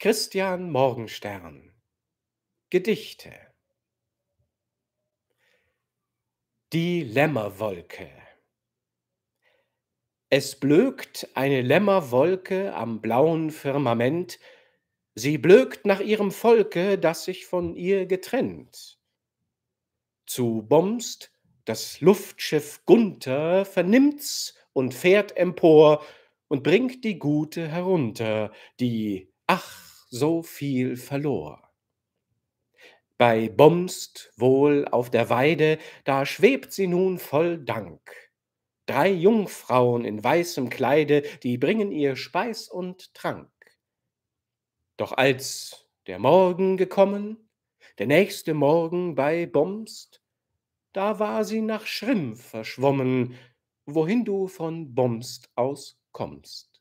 Christian Morgenstern Gedichte Die Lämmerwolke Es blökt eine Lämmerwolke am blauen Firmament, sie blökt nach ihrem Volke, das sich von ihr getrennt. Zu Bomst das Luftschiff Gunther vernimmt's und fährt empor und bringt die Gute herunter, die, ach, so viel verlor. Bei Bomst wohl auf der Weide, da schwebt sie nun voll Dank. Drei Jungfrauen in weißem Kleide, die bringen ihr Speis und Trank. Doch als der Morgen gekommen, der nächste Morgen bei Bomst, da war sie nach Schrimm verschwommen, wohin du von Bomst aus kommst.